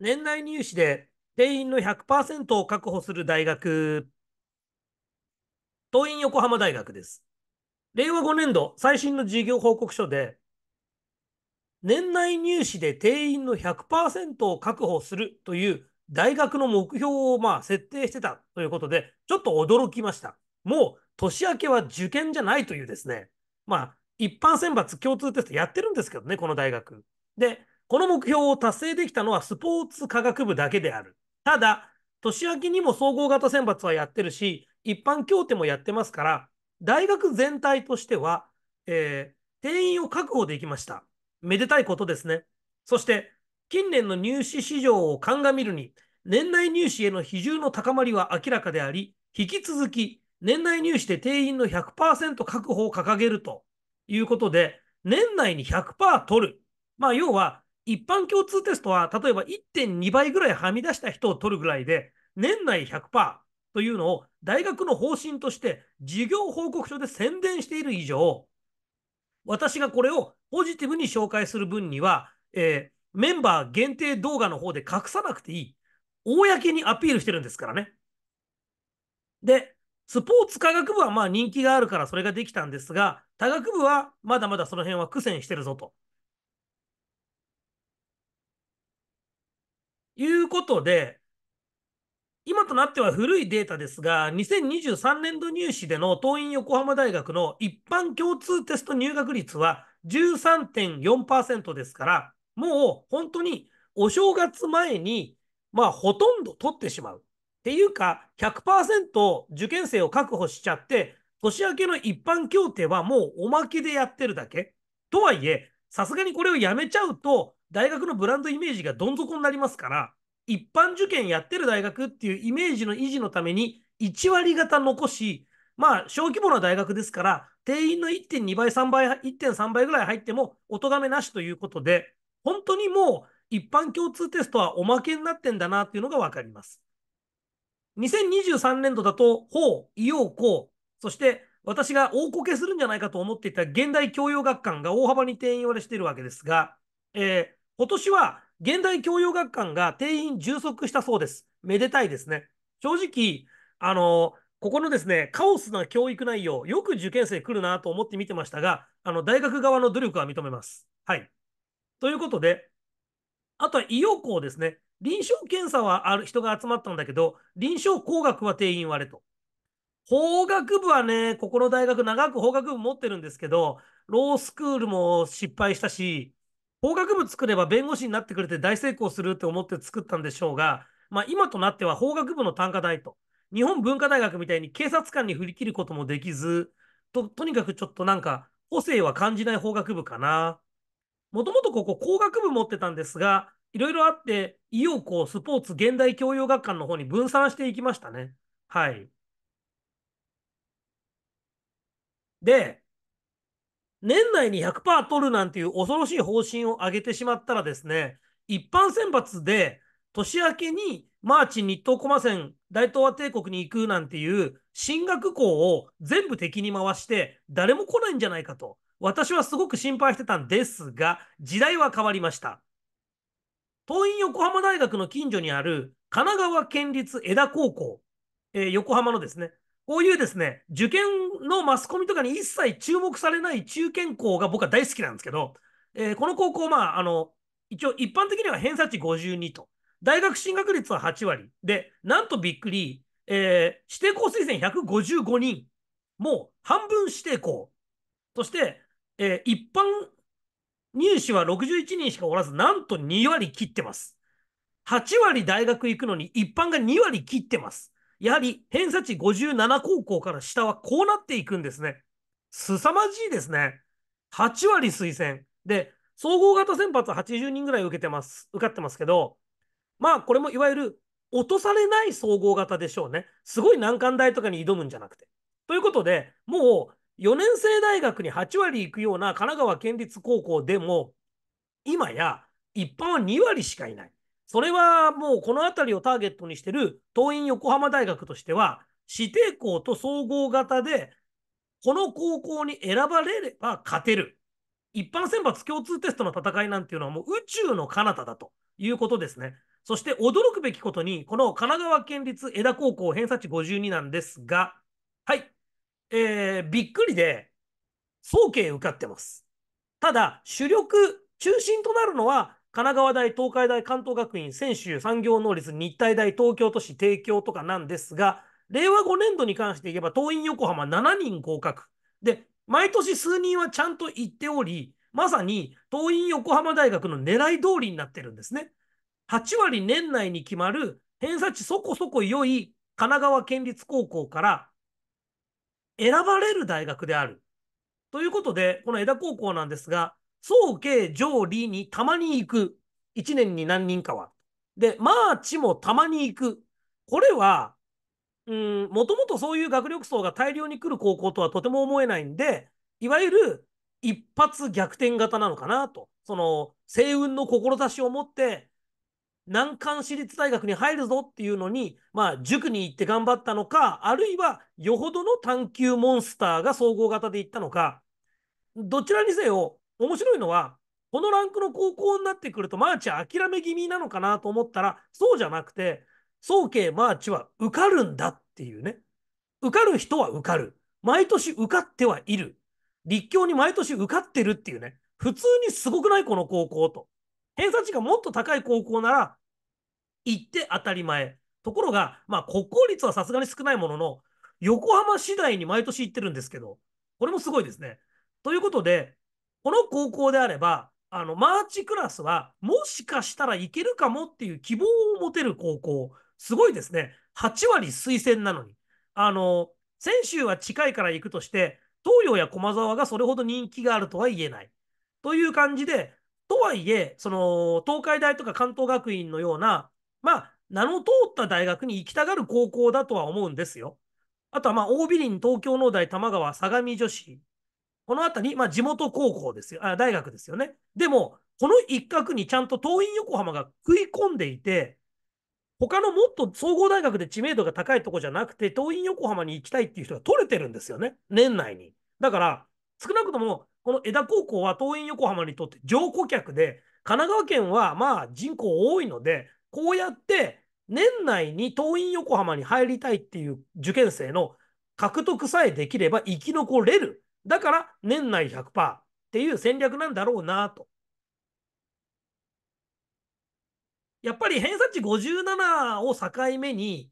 年内入試で定員の100%を確保する大学、東院横浜大学です。令和5年度最新の事業報告書で、年内入試で定員の100%を確保するという大学の目標をまあ設定してたということで、ちょっと驚きました。もう年明けは受験じゃないというですね、まあ一般選抜共通テストやってるんですけどね、この大学。で、この目標を達成できたのはスポーツ科学部だけである。ただ、年明けにも総合型選抜はやってるし、一般協定もやってますから、大学全体としては、えー、定員を確保できました。めでたいことですね。そして、近年の入試市場を鑑みるに、年内入試への比重の高まりは明らかであり、引き続き、年内入試で定員の100%確保を掲げるということで、年内に100%取る。まあ、要は、一般共通テストは、例えば1.2倍ぐらいはみ出した人を取るぐらいで、年内100%というのを大学の方針として事業報告書で宣伝している以上、私がこれをポジティブに紹介する分には、えー、メンバー限定動画の方で隠さなくていい。公にアピールしてるんですからね。で、スポーツ科学部はまあ人気があるからそれができたんですが、科学部はまだまだその辺は苦戦してるぞと。いうことで、今となっては古いデータですが、2023年度入試での東院横浜大学の一般共通テスト入学率は13.4%ですから、もう本当にお正月前に、まあほとんど取ってしまう。っていうか、100%受験生を確保しちゃって、年明けの一般協定はもうおまけでやってるだけ。とはいえ、さすがにこれをやめちゃうと、大学のブランドイメージがどん底になりますから、一般受験やってる大学っていうイメージの維持のために、1割方残し、まあ、小規模な大学ですから、定員の1.2倍、3倍、1.3倍ぐらい入っても、お咎めなしということで、本当にもう、一般共通テストはおまけになってんだなっていうのがわかります。2023年度だと、法、医療、公、そして私が大こけするんじゃないかと思っていた現代教養学館が大幅に定員割れしているわけですが、えー、今年は現代教養学館が定員充足したそうです。めでたいですね。正直、あのここのですね、カオスな教育内容、よく受験生来るなと思って見てましたが、あの、大学側の努力は認めます。はい。ということで、あとは医療校ですね。臨床検査はある人が集まったんだけど、臨床工学は定員割れと。法学部はね、ここの大学長く法学部持ってるんですけど、ロースクールも失敗したし、法学部作れば弁護士になってくれて大成功するって思って作ったんでしょうが、まあ、今となっては法学部の単価代と、日本文化大学みたいに警察官に振り切ることもできず、ととにかくちょっとなんか、個性は感じない法学部かな。もともとここ工学部持ってたんですが、いろいろあって、医こうスポーツ現代教養学館の方に分散していきましたね。はい。で、年内に100%取るなんていう恐ろしい方針を上げてしまったらですね、一般選抜で年明けにマーチ日東駒戦大東亜帝国に行くなんていう進学校を全部敵に回して誰も来ないんじゃないかと私はすごく心配してたんですが時代は変わりました東院横浜大学の近所にある神奈川県立江田高校、えー、横浜のですねこういうですね、受験のマスコミとかに一切注目されない中堅校が僕は大好きなんですけど、えー、この高校、まあ、あの、一応一般的には偏差値52と、大学進学率は8割。で、なんとびっくり、えー、指定校推薦155人。もう半分指定校。そして、えー、一般入試は61人しかおらず、なんと2割切ってます。8割大学行くのに一般が2割切ってます。やはり偏差値57高校から下はこうなっていくんですね。凄まじいですね。8割推薦。で、総合型選抜80人ぐらい受けてます、受かってますけど、まあこれもいわゆる落とされない総合型でしょうね。すごい難関大とかに挑むんじゃなくて。ということで、もう4年生大学に8割行くような神奈川県立高校でも、今や一般は2割しかいない。それはもうこの辺りをターゲットにしてる東院横浜大学としては、指定校と総合型で、この高校に選ばれれば勝てる。一般選抜共通テストの戦いなんていうのはもう宇宙の彼方だということですね。そして驚くべきことに、この神奈川県立枝高校偏差値52なんですが、はい、えー、びっくりで、早慶受かってます。ただ、主力、中心となるのは神奈川大、東海大、関東学院、専修、産業能率、日体大、東京都市、帝京とかなんですが、令和5年度に関して言えば、東院横浜7人合格。で、毎年数人はちゃんと行っており、まさに東院横浜大学の狙い通りになってるんですね。8割年内に決まる偏差値そこそこ良い神奈川県立高校から選ばれる大学である。ということで、この枝高校なんですが、総計上理にたまに行く。1年に何人かは。で、マーチもたまに行く。これは、もともとそういう学力層が大量に来る高校とはとても思えないんで、いわゆる一発逆転型なのかなと。その、星雲の志を持って、難関私立大学に入るぞっていうのに、まあ、塾に行って頑張ったのか、あるいは、よほどの探求モンスターが総合型で行ったのか、どちらにせよ、面白いのは、このランクの高校になってくると、マーチは諦め気味なのかなと思ったら、そうじゃなくて、早慶マーチは受かるんだっていうね。受かる人は受かる。毎年受かってはいる。立教に毎年受かってるっていうね。普通にすごくないこの高校と。偏差値がもっと高い高校なら、行って当たり前。ところが、まあ国公立はさすがに少ないものの、横浜市第に毎年行ってるんですけど、これもすごいですね。ということで、この高校であれば、あのマーチクラスはもしかしたらいけるかもっていう希望を持てる高校、すごいですね。8割推薦なのに。あの、先週は近いから行くとして、東洋や駒沢がそれほど人気があるとは言えない。という感じで、とはいえ、その東海大とか関東学院のような、まあ、名の通った大学に行きたがる高校だとは思うんですよ。あとは、まあ、大美林、東京農大、玉川、相模女子、この辺り、まあ、地元高校ですよあ、大学ですよね。でも、この一角にちゃんと桐蔭横浜が食い込んでいて、他のもっと総合大学で知名度が高いとこじゃなくて、桐蔭横浜に行きたいっていう人が取れてるんですよね、年内に。だから、少なくとも、この枝高校は桐蔭横浜にとって上顧客で、神奈川県はまあ人口多いので、こうやって年内に桐蔭横浜に入りたいっていう受験生の獲得さえできれば生き残れる。だから年内100%っていう戦略なんだろうなと。やっぱり偏差値57を境目に、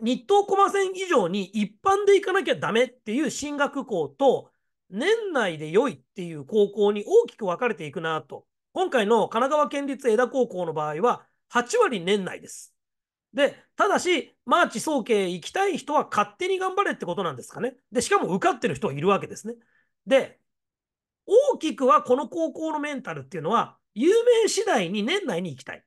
日東駒線以上に一般で行かなきゃダメっていう進学校と、年内で良いっていう高校に大きく分かれていくなと。今回の神奈川県立江田高校の場合は、8割年内です。で、ただし、マーチ総計行きたい人は勝手に頑張れってことなんですかね。で、しかも受かってる人はいるわけですね。で、大きくはこの高校のメンタルっていうのは、有名次第に年内に行きたい。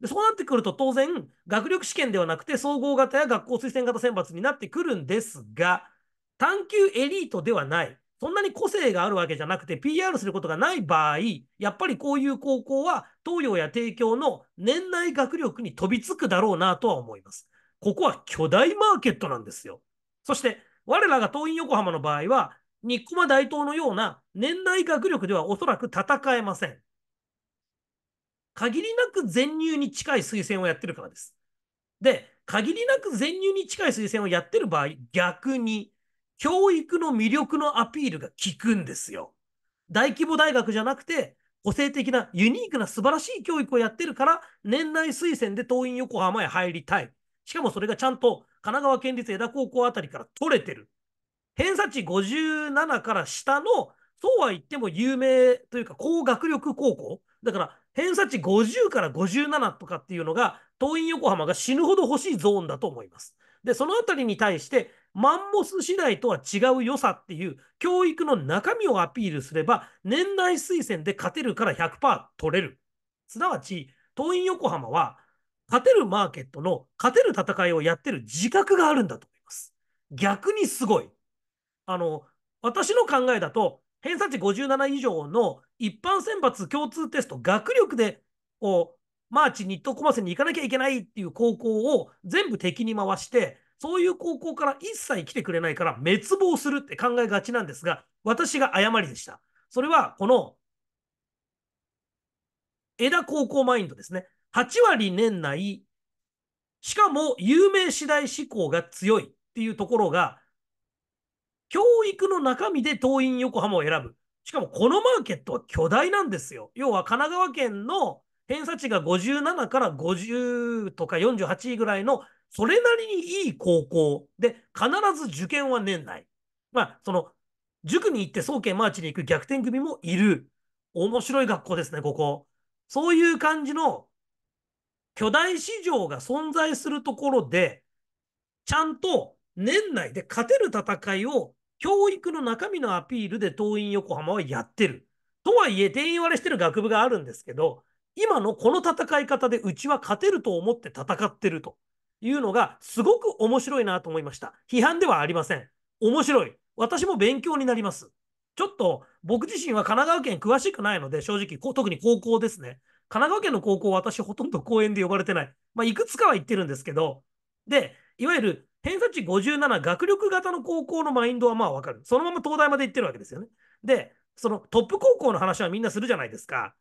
でそうなってくると当然、学力試験ではなくて総合型や学校推薦型選抜になってくるんですが、探究エリートではない。そんなに個性があるわけじゃなくて PR することがない場合、やっぱりこういう高校は東洋や帝京の年内学力に飛びつくだろうなとは思います。ここは巨大マーケットなんですよ。そして、我らが東院横浜の場合は、日駒大東のような年内学力ではおそらく戦えません。限りなく全入に近い推薦をやってるからです。で、限りなく全入に近い推薦をやってる場合、逆に教育の魅力のアピールが効くんですよ。大規模大学じゃなくて、個性的なユニークな素晴らしい教育をやってるから、年内推薦で党員横浜へ入りたい。しかもそれがちゃんと神奈川県立江田高校あたりから取れてる。偏差値57から下の、そうは言っても有名というか高学力高校。だから偏差値50から57とかっていうのが、党員横浜が死ぬほど欲しいゾーンだと思います。で、そのあたりに対して、マンモス次第とは違う良さっていう教育の中身をアピールすれば年内推薦で勝てるから100%取れる。すなわち、党員横浜は勝てるマーケットの勝てる戦いをやってる自覚があるんだと思います。逆にすごい。あの、私の考えだと、偏差値57以上の一般選抜共通テスト、学力で、こう、マーチ、ニットコマセに行かなきゃいけないっていう高校を全部敵に回して、そういう高校から一切来てくれないから滅亡するって考えがちなんですが、私が誤りでした。それはこの枝高校マインドですね。8割年内、しかも有名次第志向が強いっていうところが、教育の中身で党員横浜を選ぶ。しかもこのマーケットは巨大なんですよ。要は神奈川県の偏差値が57から50とか48ぐらいの、それなりにいい高校で、必ず受験は年内。まあ、その、塾に行って総研マーチに行く逆転組もいる。面白い学校ですね、ここ。そういう感じの巨大市場が存在するところで、ちゃんと年内で勝てる戦いを教育の中身のアピールで東員横浜はやってる。とはいえ、定員割れしてる学部があるんですけど、今のこの戦い方でうちは勝てると思って戦ってるというのがすごく面白いなと思いました。批判ではありません。面白い。私も勉強になります。ちょっと僕自身は神奈川県詳しくないので、正直、特に高校ですね。神奈川県の高校、私ほとんど公園で呼ばれてない。まあ、いくつかは行ってるんですけど、で、いわゆる偏差値57、学力型の高校のマインドはまあわかる。そのまま東大まで行ってるわけですよね。で、そのトップ高校の話はみんなするじゃないですか。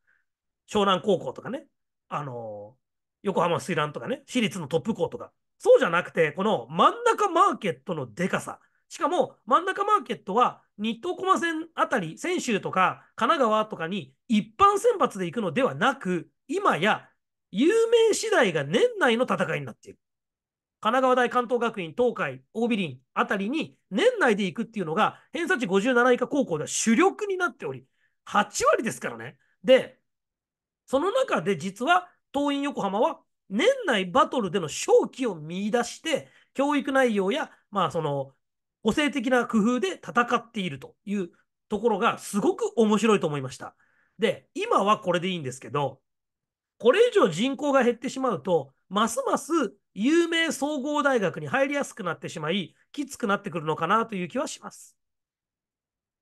湘南高校とかね、あの横浜水蘭とかね、私立のトップ校とか、そうじゃなくて、この真ん中マーケットのでかさ、しかも真ん中マーケットは日東駒線あたり、泉州とか神奈川とかに一般選抜で行くのではなく、今や有名次第が年内の戦いになっている。神奈川大関東学院、東海、大美林あたりに年内で行くっていうのが偏差値57以下高校では主力になっており、8割ですからね。で、その中で実は東院横浜は年内バトルでの勝機を見出して、教育内容や、まあその、個性的な工夫で戦っているというところがすごく面白いと思いました。で、今はこれでいいんですけど、これ以上人口が減ってしまうと、ますます有名総合大学に入りやすくなってしまい、きつくなってくるのかなという気はします。